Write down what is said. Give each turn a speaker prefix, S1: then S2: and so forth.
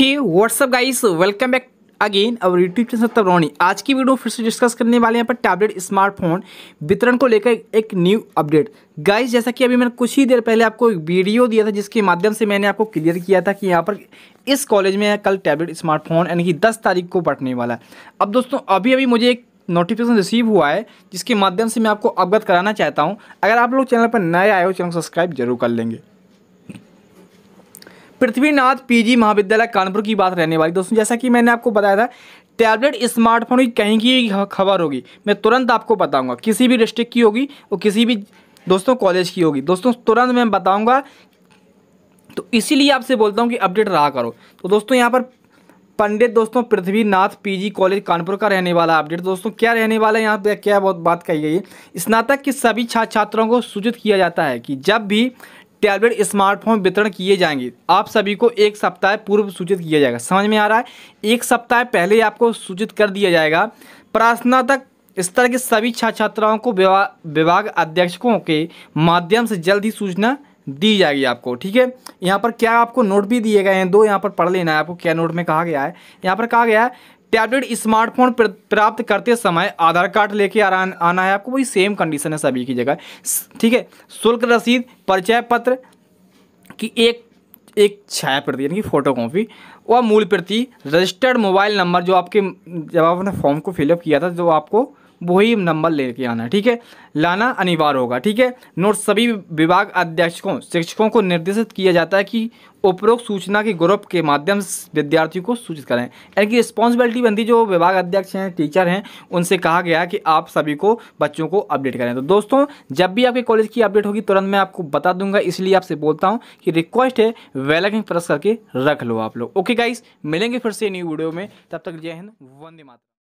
S1: हे what's up guys welcome back again अब YouTube channel सत्तर रोनी आज की वीडियो फिर से डिस्कस करने वाले हैं पर टैबलेट स्मार्टफोन वितरण को लेकर एक न्यू अपडेट गाइस जैसा कि अभी मैंने कुछ ही देर पहले आपको एक वीडियो दिया था जिसके माध्यम से मैंने आपको क्लियर किया था कि यहाँ पर इस कॉलेज में कल टैबलेट स्मार्टफोन यानी कि दस तारीख को बढ़ने वाला है अब दोस्तों अभी अभी मुझे एक नोटिफिकेशन रिसीव हुआ है जिसके माध्यम से मैं आपको अवगत कराना चाहता हूँ अगर आप लोग चैनल पर नए आए हो चैनल सब्सक्राइब जरूर कर लेंगे पृथ्वीनाथ पीजी महाविद्यालय कानपुर की बात रहने वाली दोस्तों जैसा कि मैंने आपको बताया था टैबलेट स्मार्टफोन की कहीं की खबर होगी मैं तुरंत आपको बताऊंगा किसी भी डिस्ट्रिक्ट की होगी और किसी भी दोस्तों कॉलेज की होगी दोस्तों तुरंत मैं बताऊँगा तो इसीलिए आपसे बोलता हूँ कि अपडेट रहा करो तो दोस्तों यहाँ पर पंडित दोस्तों पृथ्वीनाथ पीजी कॉलेज कानपुर का रहने वाला अपडेट दोस्तों क्या रहने वाला है यहाँ पे क्या बहुत बात कही गई है स्नातक के सभी छात्र छात्रों को सूचित किया जाता है कि जब भी टैबलेट स्मार्टफोन वितरण किए जाएंगे आप सभी को एक सप्ताह पूर्व सूचित किया जाएगा समझ में आ रहा है एक सप्ताह पहले आपको सूचित कर दिया जाएगा प्रार्थनातक स्तर के सभी छात्र छात्राओं को विभाग अध्यक्षकों के माध्यम से जल्द ही सूचना दी जाएगी आपको ठीक है यहाँ पर क्या आपको नोट भी दिए गए हैं दो यहाँ पर पढ़ लेना है आपको क्या नोट में कहा गया है यहाँ पर कहा गया है टैबलेट स्मार्टफोन प्राप्त करते समय आधार कार्ड लेके आना है आपको वही सेम कंडीशन है सभी की जगह ठीक है शुल्क रसीद परिचय पत्र की एक एक छाया प्रति यानी कि फ़ोटो कॉपी व मूल प्रति रजिस्टर्ड मोबाइल नंबर जो आपके जब आपने फॉर्म को फिलअप किया था जो आपको वही नंबर लेके आना ठीक है लाना अनिवार्य होगा ठीक है नोट सभी विभाग अध्यक्षकों शिक्षकों को निर्देशित किया जाता है कि उपरोक्त सूचना के ग्रुप के माध्यम से विद्यार्थियों को सूचित करें यानी कि रिस्पॉन्सिबिलिटी बनती जो विभाग अध्यक्ष हैं टीचर हैं उनसे कहा गया कि आप सभी को बच्चों को अपडेट करें तो दोस्तों जब भी आपके कॉलेज की अपडेट होगी तुरंत मैं आपको बता दूंगा इसलिए आपसे बोलता हूँ कि रिक्वेस्ट है वेलकम प्रेस करके रख लो आप लोग ओके गाइस मिलेंगे फिर से न्यू वीडियो में तब तक जय हिंद वंदे माता